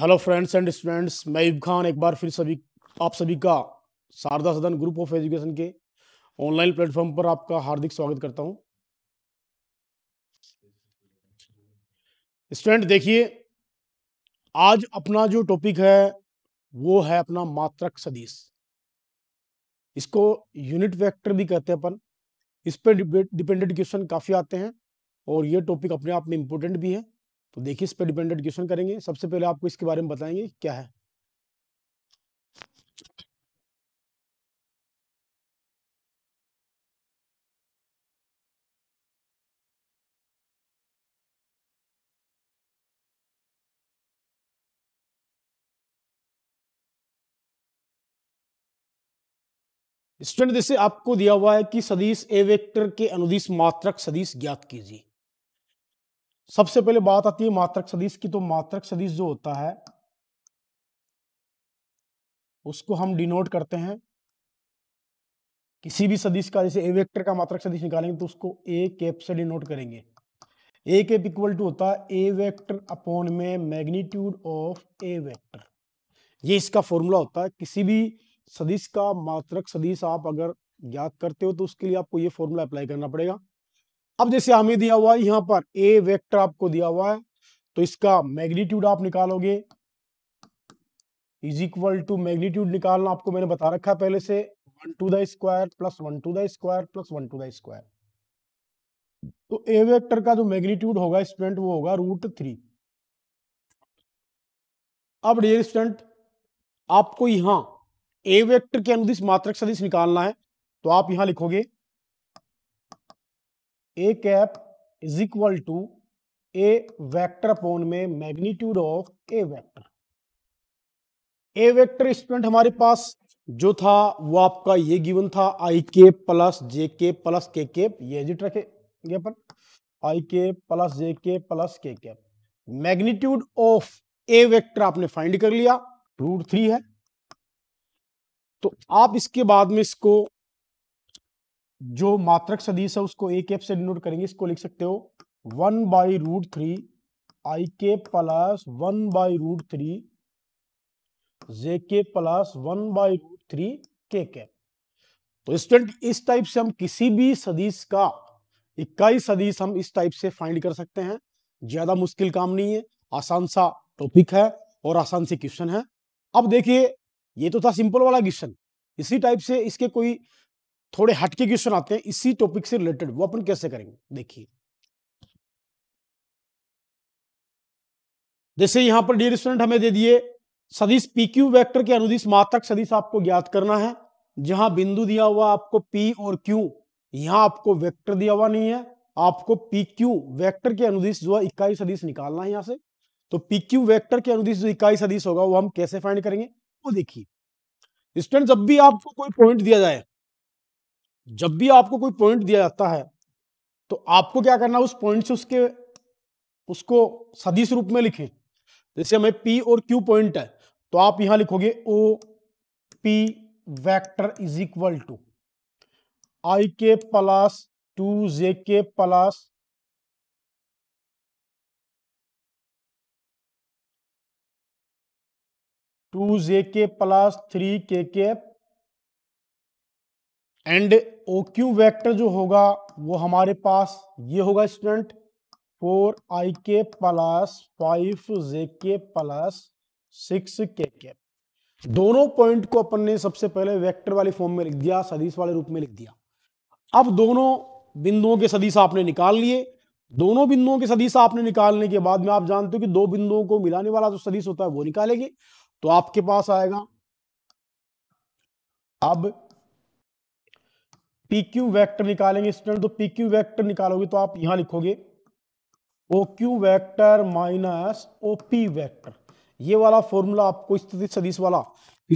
Hello friends and students मैं इब खान एक बार फिर सभी आप सभी का Sharda Sadan group of education के ऑनलाइन प्लेटफॉर्म पर आपका हार्दिक स्वागत करता हूं स्टूडेंट देखिए आज अपना जो टॉपिक है वो है अपना मात्रक सदिश इसको यूनिट वेक्टर भी कहते हैं अपन इस पर डिपेंडेंट क्वेश्चन काफ़ी आते हैं और ये टॉपिक अपने आप में इम्पोर्टेंट भी है तो देखिए इस पर डिपेंडेंट क्वेश्चन करेंगे सबसे पहले आपको इसके बारे में बताएंगे क्या है स्टूडेंट जैसे आपको दिया हुआ है कि सदीश ए वेक्टर के अनुदिश मात्रक सदीश ज्ञात कीजिए सबसे पहले बात आती है मात्रक सदिश की तो मात्रक सदिश जो होता है उसको हम डिनोट करते हैं किसी भी सदिश का जैसे ए वेक्टर का मात्रक सदिश निकालेंगे तो उसको ए कैप से डिनोट करेंगे ए कैप इक्वल टू होता है ए वेक्टर अपॉन में मैग्नीट्यूड ऑफ ए वेक्टर ये इसका फॉर्मूला होता है किसी भी सदिश का मात्रक सदिश आप अगर ज्ञात करते हो तो उसके लिए आपको ये फॉर्मूला अप्लाई करना पड़ेगा अब जैसे हमें दिया हुआ है यहां पर ए वेक्टर आपको दिया हुआ है तो इसका मैग्नीट्यूड आप निकालोगे इज इक्वल टू मैग्नीट्यूड निकालना आपको मैंने बता रखा है पहले से one to the square plus one to the square plus one to the square तो ए वेक्टर का जो मैग्नीट्यूड होगा स्टूडेंट वो होगा रूट थ्री अब डियर स्टूडेंट आपको यहां ए वेक्टर के अनुदिश मात्रक सदिश निकालना है तो आप यहां लिखोगे A cap is equal to A vector upon में magnitude of A vector A vector student हमारे पास जो था वो आपका ये गिवन था आई के प्लस जे के प्लस के केप ये एजिट रखेंगे पर आई के प्लस जे के plus K cap magnitude of A vector आपने फाइंड कर लिया रूट थ्री है तो आप इसके बाद में इसको जो मात्रक सदीश है उसको ए कैप से डिनोट करेंगे इसको लिख सकते हो one by root three I के plus one by root three J के plus one by root three K cap तो स्टूडेंट इस टाइप से हम किसी भी सदीश का इक्कीस सदीश हम इस टाइप से फाइंड कर सकते हैं ज्यादा मुश्किल काम नहीं है आसान सा टॉपिक है और आसान से क्वेश्चन है अब देखिए ये तो था सिंपल वाला क्वेश्चन इसी टाइप से इसके कोई थोड़े हटके क्वेश्चन आते हैं इसी टॉपिक से रिलेटेड वो अपन कैसे करेंगे देखिए जैसे यहां पर डियर स्टूडेंट हमें दे दिए सदिश पी क्यू वैक्टर के अनुदिश मात्रक सदिश आपको ज्ञात करना है जहां बिंदु दिया हुआ आपको पी और क्यू यहां आपको वेक्टर दिया हुआ नहीं है आपको पी क्यू वैक्टर के अनुदिश जो इकाई सदिश निकालना है यहां से तो पी क्यू वैक्टर के अनुदिश जो इकाई सदिश होगा वो हम कैसे फाइंड करेंगे वो देखिए स्टूडेंट जब भी आपको कोई पॉइंट दिया जाए जब भी आपको कोई पॉइंट दिया जाता है तो आपको क्या करना उस पॉइंट से उसके उसको सदिश रूप में लिखें जैसे हमें पी और क्यू पॉइंट है तो आप यहां लिखोगे O P vector is equal to I के प्लस टू जे के प्लस टू जे के प्लस थ्री के के एंड ओ क्यू वैक्टर जो होगा वो हमारे पास ये होगा स्टूडेंट फोर आई के प्लस फाइव जे के प्लस सिक्स के के दोनों पॉइंट को अपन ने सबसे पहले वेक्टर वाले फॉर्म में लिख दिया सदिश वाले रूप में लिख दिया अब दोनों बिंदुओं के सदिश आपने निकाल लिए दोनों बिंदुओं के सदिश आपने निकालने के बाद में आप जानते हो कि दो बिंदुओं को मिलाने वाला जो सदिश होता है वो निकालेंगे तो आपके पास आएगा अब पी क्यू वैक्टर निकालेंगे स्टूडेंट तो पी क्यू वैक्टर निकालोगे तो आप यहां लिखोगे O Q vector minus O P vector ये वाला फॉर्मूला आपको स्थिति सदिश वाला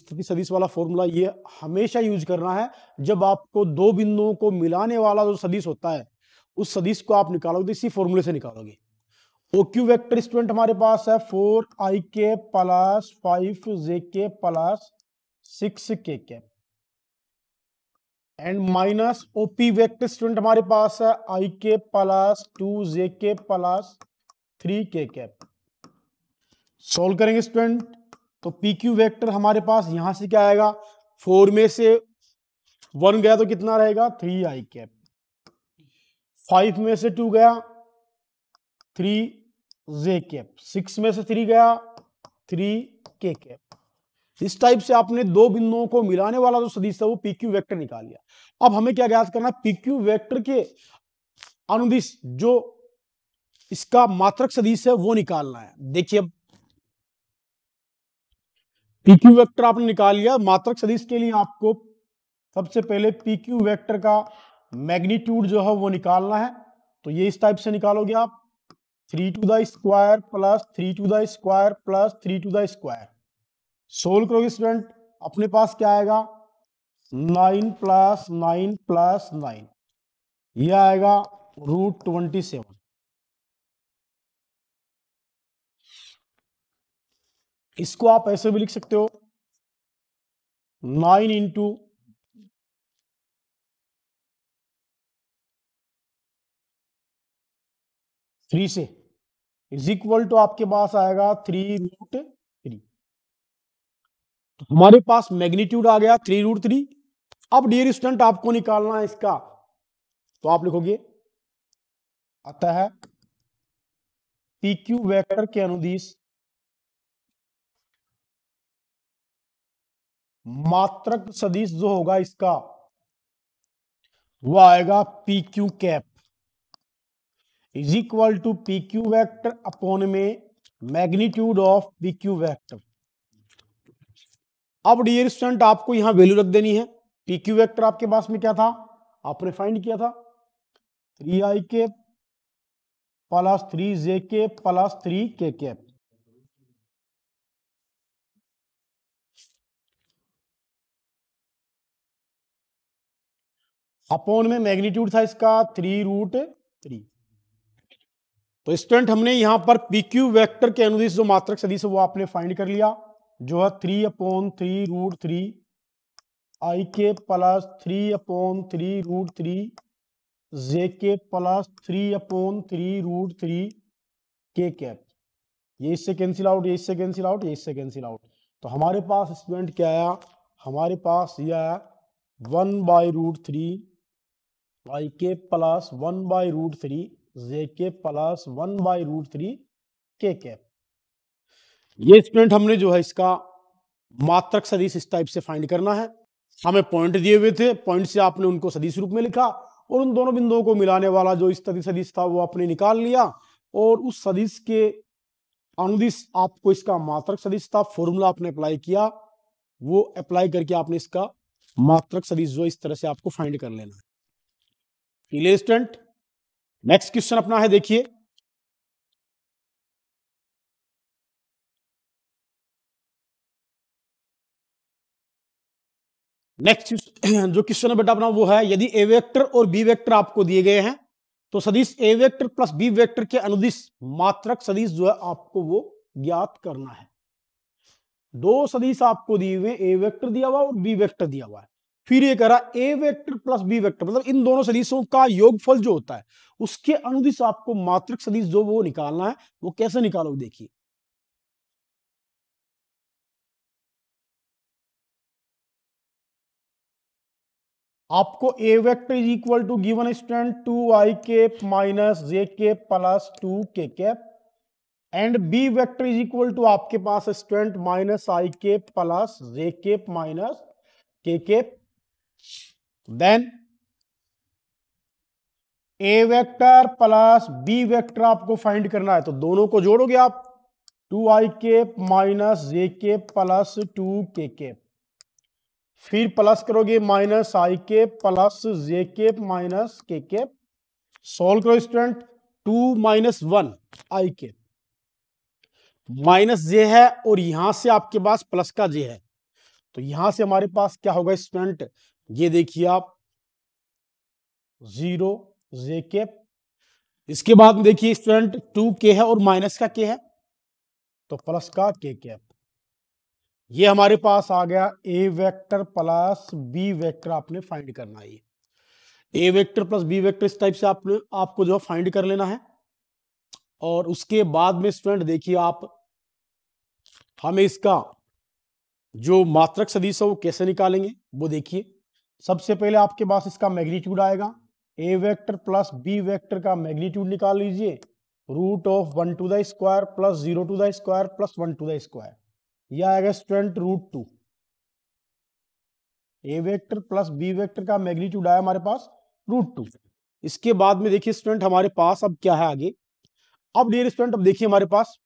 स्थिति सदिश वाला फॉर्मूला ये हमेशा यूज करना है जब आपको दो बिंदुओं को मिलाने वाला जो सदिश होता है उस सदिश को आप निकालोगे तो इसी फॉर्मूले से निकालोगे ओ क्यू वैक्टर स्टूडेंट हमारे पास है फोर आई के प्लस फाइव जे के plus six K cap and minus OP vector student हमारे पास है आई के प्लस टू जे के plus three K cap solve करेंगे स्टूडेंट तो पी क्यू वैक्टर हमारे पास यहां से क्या आएगा फोर में से वन गया तो कितना रहेगा थ्री आई कैप फाइव में से टू गया थ्री जे कैप सिक्स में से थ्री गया थ्री के कैप इस टाइप से आपने दो बिंदुओं को मिलाने वाला जो सदिश है वो पी क्यू वैक्टर निकाल लिया अब हमें क्या ज्ञात करना पी क्यू वैक्टर के अनुदिश जो इसका मात्रक सदिश है वो निकालना है देखिए अब पी क्यू वैक्टर आपने निकाल लिया मात्रक सदिश के लिए आपको सबसे पहले पी क्यू वैक्टर का मैग्नीट्यूड जो है वो निकालना है तो ये इस टाइप से निकालोगे आप three to the square plus three to the square plus three to the square solve करोगे स्टूडेंट अपने पास क्या आएगा nine plus nine plus nine यह आएगा रूट ट्वेंटी सेवन इसको आप ऐसे भी लिख सकते हो नाइन इंटू थ्री से इज इक्वल टू आपके पास आएगा थ्री रूट हमारे पास मैग्नीट्यूड आ गया थ्री रूट थ्री अब डियर स्टूडेंट आपको निकालना है इसका तो आप लिखोगे आता है पी क्यू वैक्टर के अनुदिश मात्रक सदिश जो होगा इसका वो आएगा P Q cap is equal to P Q vector upon में magnitude of P Q vector अब डियर स्टूडेंट आपको यहां वैल्यू रख देनी है पी क्यू वैक्टर आपके पास में क्या था आपने फाइंड किया था थ्री आई के प्लस थ्री जे के प्लस थ्री के के अपोन में मैग्नीट्यूड था इसका थ्री रूट थ्री तो स्टूडेंट हमने यहां पर पी क्यू वैक्टर के अनुदेश जो मात्रक सदी से वो आपने फाइंड कर लिया जो है three upon three root three I के plus three upon three root three J के plus three upon three root three K cap ये इससे कैंसिल आउट ये इससे कैंसिल आउट ये इससे कैंसिल आउट तो हमारे पास स्टूडेंट क्या आया हमारे पास ये आया one by root three I के plus one by root three J के plus one by root three K cap ये स्टूडेंट हमने जो है इसका मात्रक सदिश इस टाइप से फाइंड करना है हमें पॉइंट दिए हुए थे पॉइंट से आपने उनको सदीश रूप में लिखा और उन दोनों बिंदुओं को मिलाने वाला जो इस सदीश था वो आपने निकाल लिया और उस सदीश के अनुदिश आपको इसका मात्रक सदीश था फॉर्मूला आपने अप्लाई किया वो अप्लाई करके आपने इसका मात्रक सदीश जो इस तरह से आपको फाइंड कर लेना है नेक्स्ट क्वेश्चन अपना है देखिए नेक्स्ट जो क्वेश्चन है बेटा अपना वो है यदि ए वेक्टर और बी वेक्टर आपको दिए गए हैं तो सदिश A vector plus B vector के अनुदिश मात्रक सदिश जो है आपको वो ज्ञात करना है दो सदिश आपको दिए हुए ए वेक्टर दिया हुआ और बी वेक्टर दिया हुआ है फिर ये कह रहा A vector plus B vector मतलब इन दोनों सदिशों का योगफल जो होता है उसके अनुदिश आपको मात्रक सदिश जो वो निकालना है वो कैसे निकालोगे देखिए आपको A vector is equal to given stand to I cap minus J के plus two K cap and B vector is equal to आपके पास स्टैंड माइनस आई के प्लस जे के minus K cap then A vector plus B vector आपको find करना है तो दोनों को जोड़ोगे आप two I cap minus J के प्लस टू के केप फिर प्लस करोगे माइनस आई के प्लस जे के माइनस के के सोल्व करो student two minus one I के माइनस जे है और यहां से आपके पास प्लस का जे है तो यहां से हमारे पास क्या होगा स्टूडेंट ये देखिए आप जीरो जे के इसके बाद देखिए स्टूडेंट टू के है और माइनस का के है तो प्लस का के के ये हमारे पास आ गया A vector plus B vector आपने फाइंड करना है ए वेक्टर प्लस बी वेक्टर इस टाइप से आपने आपको जो है फाइंड कर लेना है और उसके बाद में स्टूडेंट देखिए आप हमें इसका जो मात्रक सदिश है वो कैसे निकालेंगे वो देखिए सबसे पहले आपके पास इसका मैग्नीट्यूड आएगा A vector plus B vector का मैग्नीट्यूड निकाल लीजिए root of one to the square plus zero to the square plus one to the square या आएगा student root two A vector plus B vector का magnitude आया हमारे पास root two इसके बाद में देखिए स्टूडेंट हमारे पास अब क्या है आगे अब डेयर स्टूडेंट अब देखिए हमारे पास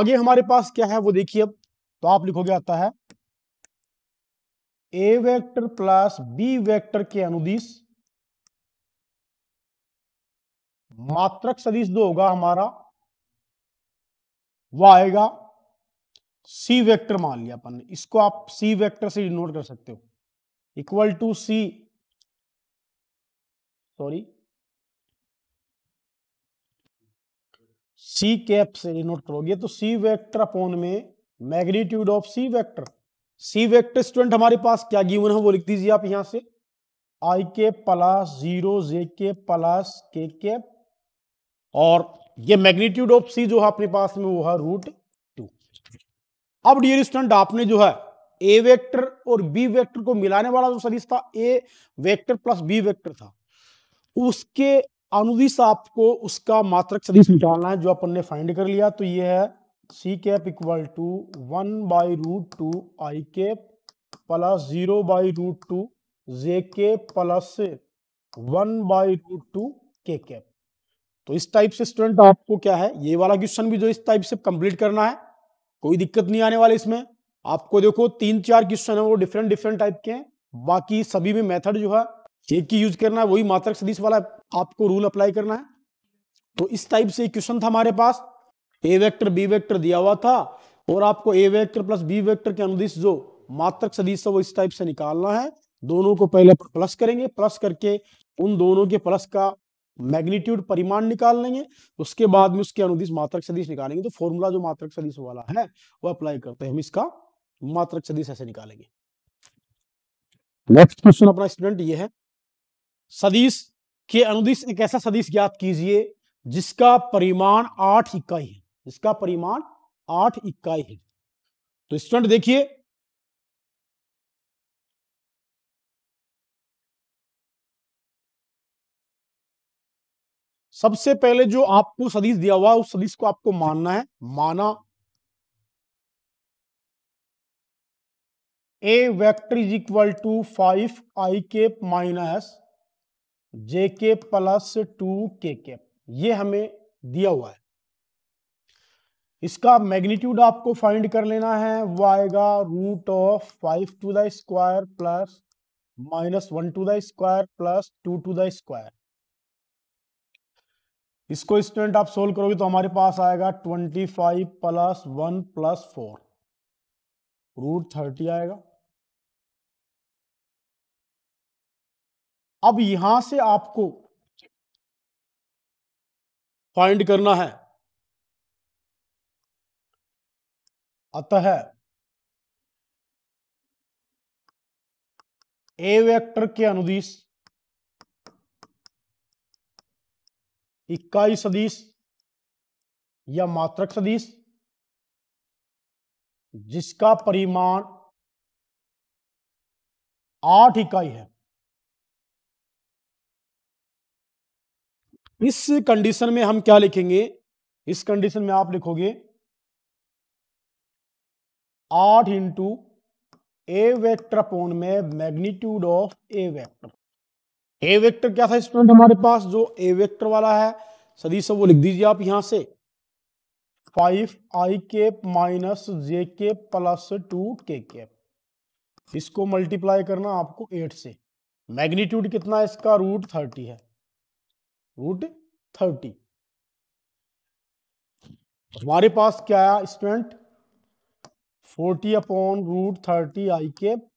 आगे हमारे पास क्या है वो देखिए अब तो आप लिखोगे आता है ए वेक्टर प्लस बी वेक्टर के अनुदिश मात्रक सदिश दो होगा हमारा वह आएगा सी वेक्टर मान लिया अपन ने इसको आप सी वेक्टर से डिनोट कर सकते हो equal to C sorry C cap से डिनोट करोगे तो सी वेक्टर अपॉन में magnitude of C vector C vector student हमारे पास क्या गिवन है वो लिख दीजिए आप यहां से आई के प्लस जीरो जे के प्लस के कैप और ये मैग्नीट्यूड ऑफ सी जो है अपने पास में वो है रूट अब डियर स्टूडेंट आपने जो है ए वेक्टर और बी वेक्टर को मिलाने वाला जो सदिश था A vector plus B vector था उसके अनुदिश आपको उसका मात्रक सदिश निकालना है जो अपन ने फाइंड कर लिया तो ये है C cap equal to one by root two I cap plus zero by root two J के plus one by root two K cap तो इस टाइप से स्टूडेंट आपको क्या है ये वाला क्वेश्चन भी जो इस टाइप से कंप्लीट करना है कोई दिक्कत नहीं आने वाली इसमें आपको देखो तीन चार क्वेश्चन है वो डिफरेंट डिफरेंट टाइप के हैं बाकी सभी में मेथड जो है एक ही यूज करना है वही मात्रक सदीश वाला आपको रूल अप्लाई करना है तो इस टाइप से क्वेश्चन था हमारे पास ए वेक्टर बी वेक्टर दिया हुआ था और आपको A vector plus B vector के अनुदिश जो मात्रक सदीश है वो इस टाइप से निकालना है दोनों को पहले प्लस करेंगे प्लस करके उन दोनों के प्लस का मैग्नीट्यूड परिमाण निकाल लेंगे उसके बाद में उसके अनुदिश मात्रक सदिश निकालेंगे तो फॉर्मूला जो मात्रक सदिश वाला है वो अप्लाई करते हैं हम इसका मात्रक सदिश ऐसे निकालेंगे नेक्स्ट क्वेश्चन अपना स्टूडेंट ये है सदिश के अनुदिश एक ऐसा सदिश ज्ञात कीजिए जिसका परिमाण आठ इकाई है जिसका परिमाण आठ इकाई है तो स्टूडेंट देखिए सबसे पहले जो आपको सदीश दिया हुआ उस सदीश को आपको मानना है माना A vector is equal to five I के माइनस जे के प्लस टू के के ये हमें दिया हुआ है इसका मैग्नीट्यूड आपको फाइंड कर लेना है वो आएगा root of five to the square plus minus one to the square plus two to the square इसको स्टूडेंट आप सोल्व करोगे तो हमारे पास आएगा twenty five plus one plus four root thirty आएगा अब यहां से आपको फाइंड करना है अतः ए वेक्टर के अनुदिश इकाई सदीश या मात्रक सदीश जिसका परिमाण आठ इकाई है इस कंडीशन में हम क्या लिखेंगे इस कंडीशन में आप लिखोगे आठ इंटू ए वेक्टर अपॉन में magnitude of A vector A vector क्या था स्टूडेंट हमारे पास जो ए वेक्टर वाला है सदी सब वो लिख दीजिए आप यहां से five I cap minus J के प्लस टू के केप इसको मल्टीप्लाई करना आपको एट से मैग्नीट्यूड कितना है इसका रूट थर्टी है रूट थर्टी हमारे पास क्या आया student forty upon root thirty I cap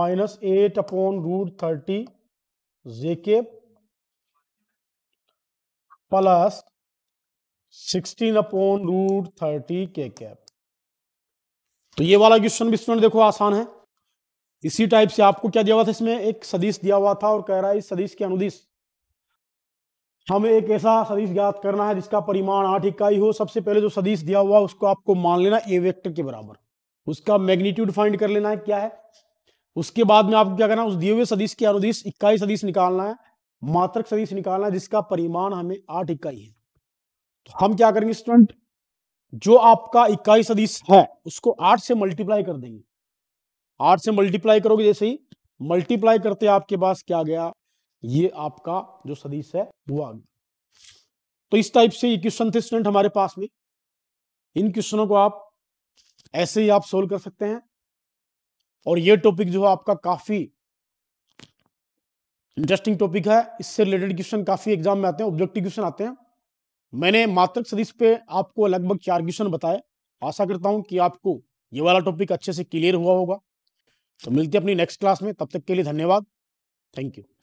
minus eight upon root thirty J K plus sixteen upon root thirty K cap तो ये वाला क्वेश्चन भी स्टूडेंट देखो आसान है इसी टाइप से आपको क्या दिया हुआ था इसमें एक सदिश दिया हुआ था और कह रहा है इस सदिश के अनुदिश हमें एक ऐसा सदिश ज्ञात करना है जिसका परिमाण आठ इकाई हो सबसे पहले जो सदिश दिया हुआ उसको आपको मान लेना ए वेक्टर के बराबर उसका मैग्नीट्यूड फाइंड कर लेना है क्या है उसके बाद में आपको क्या करना उस दिए हुए सदिश के अनुदेश इक्काई सदिश निकालना है मात्रक सदिश निकालना है जिसका परिमाण हमें आठ इकाई है तो हम क्या करेंगे स्टूडेंट जो आपका इक्काई सदिश है हाँ। उसको आठ से मल्टीप्लाई कर देंगे आठ से मल्टीप्लाई करोगे जैसे ही मल्टीप्लाई करते आपके पास क्या गया ये आपका जो सदिश है वो आ गया तो इस टाइप से ये क्वेश्चन थे स्टूडेंट हमारे पास में इन क्वेश्चनों को आप ऐसे ही आप सोल्व कर सकते हैं और ये टॉपिक जो है आपका काफी इंटरेस्टिंग टॉपिक है इससे रिलेटेड क्वेश्चन काफी एग्जाम में आते हैं ऑब्जेक्टिव क्वेश्चन आते हैं मैंने मात्रक सदिश पे आपको लगभग चार क्वेश्चन बताए आशा करता हूं कि आपको ये वाला टॉपिक अच्छे से क्लियर हुआ होगा तो मिलते हैं अपनी नेक्स्ट क्लास में तब तक के लिए धन्यवाद थैंक यू